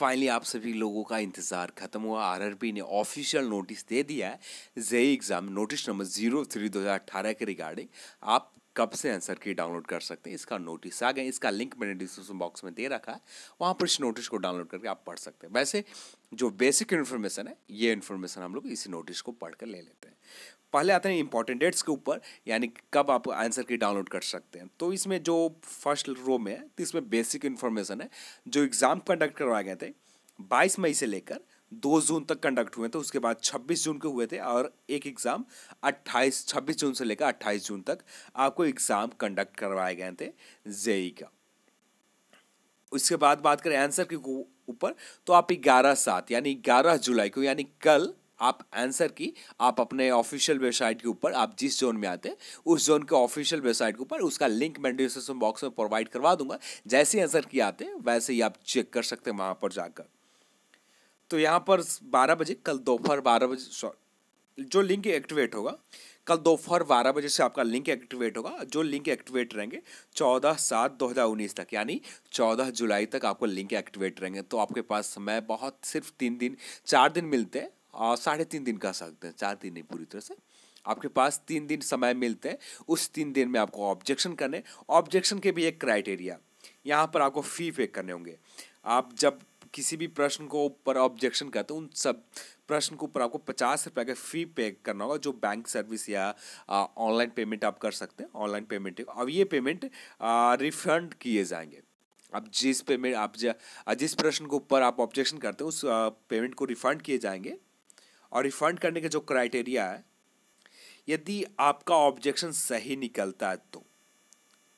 finally आप सभी लोगों का इंतज़ार खत्म हुआ आरआरबी ने ऑफिशियल नोटिस दे दिया है JE exam notice number zero three दो हज़ार अट्ठारह के रिगार्डिंग आप कब से आंसर की डाउनलोड कर सकते हैं इसका नोटिस आ गया इसका लिंक मैंने डिस्क्रिप्शन बॉक्स में दे रखा है वहाँ पर इस नोटिस को डाउनलोड करके आप पढ़ सकते हैं वैसे जो बेसिक इन्फॉर्मेशन है ये इन्फॉर्मेशन हम लोग इसी नोटिस को पढ़ कर ले लेते हैं पहले आते हैं इंपॉर्टेंट डेट्स के ऊपर यानी कब आप आंसर की डाउनलोड कर सकते हैं तो इसमें जो फर्स्ट रो में है तो इसमें बेसिक इन्फॉर्मेशन है जो एग्ज़ाम कंडक्ट करवाए गए थे बाईस मई से लेकर दो जून तक कंडक्ट हुए थे उसके बाद 26 जून के हुए थे और एक एग्ज़ाम 28 26 जून से लेकर 28 जून तक आपको एग्ज़ाम कंडक्ट करवाए गए थे जेई का उसके बाद बात करें आंसर के ऊपर तो आप ग्यारह सात यानी ग्यारह जुलाई को यानी कल आप आंसर की आप अपने ऑफिशियल वेबसाइट के ऊपर आप जिस जोन में आते हैं उस जोन के ऑफिशियल वेबसाइट के ऊपर उसका लिंक मैं डिस्क्रिप्शन बॉक्स में प्रोवाइड करवा दूंगा जैसे आंसर की आते वैसे ही आप चेक कर सकते हैं वहाँ पर जाकर तो यहाँ पर बारह बजे कल दोपहर बारह बजे जो लिंक एक्टिवेट होगा कल दोपहर बारह बजे से आपका लिंक एक्टिवेट होगा जो लिंक एक्टिवेट रहेंगे चौदह सात दो हज़ार उन्नीस तक यानी चौदह जुलाई तक आपको लिंक एक्टिवेट रहेंगे तो आपके पास समय बहुत सिर्फ तीन दिन चार दिन मिलते हैं और साढ़े तीन दिन कह सकते हैं चार दिन नहीं पूरी तरह से आपके पास तीन दिन समय मिलते हैं उस तीन दिन में आपको ऑब्जेक्शन करने ऑब्जेक्शन के भी एक क्राइटेरिया यहाँ पर आपको फ़ी पे करने होंगे आप जब किसी भी प्रश्न को ऊपर ऑब्जेक्शन करते हैं उन सब प्रश्न के ऊपर आपको पचास रुपये का फ़ी पे करना होगा जो बैंक सर्विस या ऑनलाइन पेमेंट आप कर सकते हैं ऑनलाइन पेमेंट अब ये पेमेंट रिफंड किए जाएंगे अब जिस पेमेंट आप जिस प्रश्न के ऊपर आप ऑब्जेक्शन करते हैं उस पेमेंट को रिफंड किए जाएंगे और रिफंड करने का जो क्राइटेरिया है यदि आपका ऑब्जेक्शन सही निकलता है तो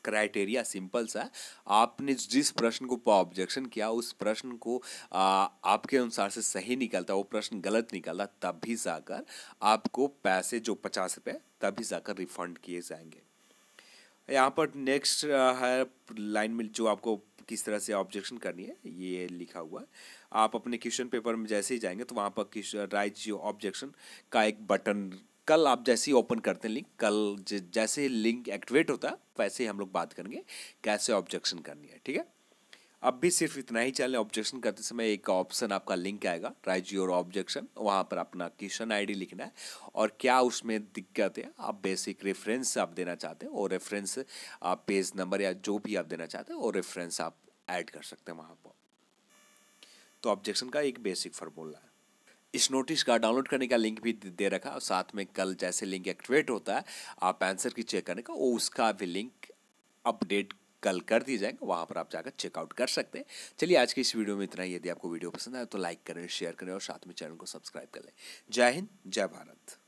क्राइटेरिया सिंपल सा आपने जिस प्रश्न को ऑब्जेक्शन किया उस प्रश्न को आ, आपके अनुसार से सही निकलता वो प्रश्न गलत निकलता तब भी जाकर आपको पैसे जो पचास रुपये तभी जाकर रिफंड किए जाएंगे यहाँ पर नेक्स्ट है लाइन में जो आपको किस तरह से ऑब्जेक्शन करनी है ये लिखा हुआ है आप अपने क्वेश्चन पेपर में जैसे ही जाएंगे तो वहाँ पर राइट जो ऑब्जेक्शन का एक बटन कल आप जैसे ही ओपन करते हैं लिंक कल जैसे लिंक एक्टिवेट होता है वैसे ही हम लोग बात करेंगे कैसे ऑब्जेक्शन करनी है ठीक है अब भी सिर्फ इतना ही चलें ऑब्जेक्शन करते समय एक ऑप्शन आपका लिंक आएगा राइज योर ऑब्जेक्शन वहाँ पर अपना क्वेश्चन आईडी लिखना है और क्या उसमें दिक्कत है आप बेसिक रेफरेंस आप देना चाहते हैं और रेफरेंस आप पेज नंबर या जो भी आप देना चाहते हैं और रेफरेंस आप ऐड कर सकते हैं वहाँ पर तो ऑब्जेक्शन का एक बेसिक फार्मूला है इस नोटिस का डाउनलोड करने का लिंक भी दे रखा और साथ में कल जैसे लिंक एक्टिवेट होता है आप आंसर की चेक करने का वो उसका भी लिंक अपडेट कल कर दी जाएगा वहाँ पर आप जाकर चेकआउट कर सकते हैं चलिए आज की इस वीडियो में इतना ही यदि आपको वीडियो पसंद आए तो लाइक करें शेयर करें और साथ में चैनल को सब्सक्राइब कर लें जय हिंद जय भारत